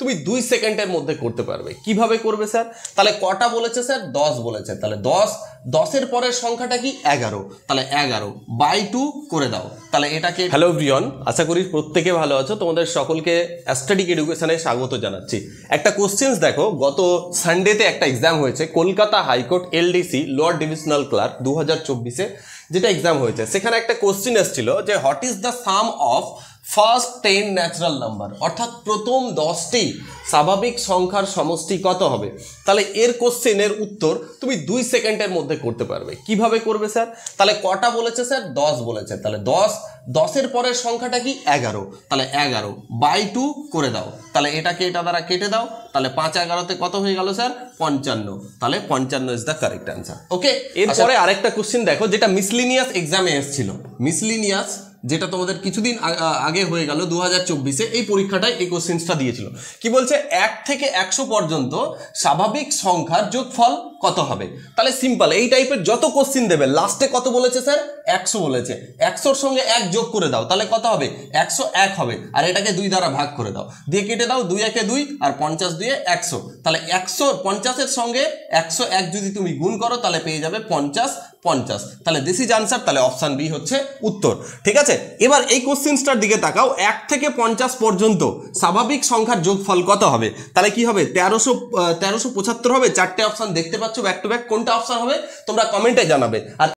তুমি দুই সেকেন্ডের মধ্যে করতে পারবে কিভাবে করবে স্যার তাহলে কটা বলেছে স্যার দশ বলেছে তাহলে দশ দশের পরের সংখ্যাটা কি এগারো তাহলে এগারো বাই টু করে দাও তাহলে এটাকে হ্যালো ব্রিয়ন আশা করি প্রত্যেকে ভালো আছো তোমাদের সকলকে অ্যাস্টাটিক এডুকেশনে স্বাগত জানাচ্ছি একটা কোশ্চেন্স দেখো গত সানডেতে একটা এক্সাম হয়েছে Kolkata high court LDC lower divisional clerk দু হাজার চব্বিশে যেটা এক্সাম হয়েছে সেখানে একটা কোশ্চেন এসেছিল যে what is the sum of first ten natural number অর্থাৎ প্রথম দশটি স্বাভাবিক সংখ্যার সমষ্টি কত হবে তাহলে এর কোশ্চেনের উত্তর তুমি দুই সেকেন্ডের মধ্যে করতে পারবে কিভাবে করবে স্যার তাহলে কটা বলেছে স্যার দশ বলেছে তাহলে দশ দশের পরের সংখ্যাটা কি এগারো তাহলে এগারো বাই টু করে দাও তাহলে এটাকে এটা দ্বারা কেটে দাও তাহলে পাঁচ এগারোতে কত হয়ে গেল স্যার পঞ্চান্ন তাহলে পঞ্চান্ন is the correct answer okay এরপরে আচ্ছা, আরেকটা কোশ্চেন দেখো যেটা মিসলিনিয়াস এক্সামে এসেছিল মিসলিনিয়াস যেটা তোমাদের কিছুদিন আগে হয়ে গেল দু হাজার চব্বিশে এই পরীক্ষাটায় এই কোশ্চেন্সটা দিয়েছিল কি বলছে এক থেকে একশো পর্যন্ত স্বাভাবিক সংখ্যার যোগফল কত হবে তাহলে সিম্পল এই টাইপের যত কোশ্চিন দেবে লাস্টে কত বলেছে স্যার একশো বলেছে একশোর সঙ্গে এক যোগ করে দাও তাহলে কত হবে একশো এক হবে আর এটাকে দুই দ্বারা ভাগ করে দাও দিয়ে কেটে দাও দুই একে দুই আর পঞ্চাশ দিয়ে একশো তাহলে একশো পঞ্চাশের সঙ্গে একশো এক যদি তুমি গুণ করো তাহলে পেয়ে যাবে পঞ্চাশ পঞ্চাশ তাহলে দিস ইজ আনসার তাহলে অপশান বি হচ্ছে উত্তর ঠিক আছে এবার এই কোশ্চেন্সটার দিকে তাকাও এক থেকে পঞ্চাশ পর্যন্ত স্বাভাবিক সংখ্যার যোগফল কত হবে তাহলে কি হবে তেরোশো তেরোশো পঁচাত্তর হবে চারটে অপশান দেখতে পাচ্ছ পাচ্ছ ব্যাক টু ব্যাক কোনটা অপশান হবে তোমরা কমেন্টে জানাবে আর